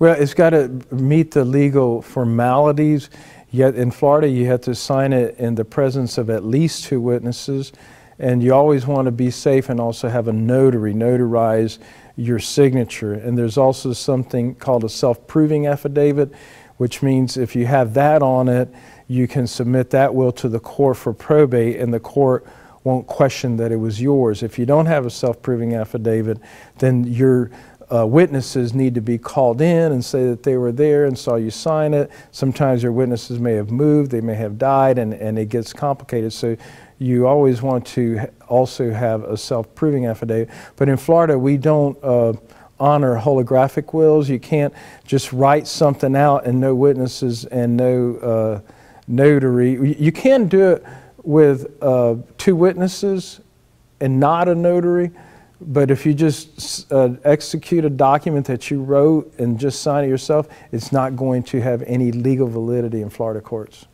Well, it's got to meet the legal formalities. Yet in Florida, you have to sign it in the presence of at least two witnesses. And you always want to be safe and also have a notary notarize your signature. And there's also something called a self proving affidavit, which means if you have that on it, you can submit that will to the court for probate, and the court won't question that it was yours. If you don't have a self proving affidavit, then you're uh, witnesses need to be called in and say that they were there and saw you sign it. Sometimes your witnesses may have moved, they may have died, and, and it gets complicated. So you always want to also have a self-proving affidavit. But in Florida, we don't uh, honor holographic wills. You can't just write something out and no witnesses and no uh, notary. You can do it with uh, two witnesses and not a notary, but if you just uh, execute a document that you wrote and just sign it yourself, it's not going to have any legal validity in Florida courts.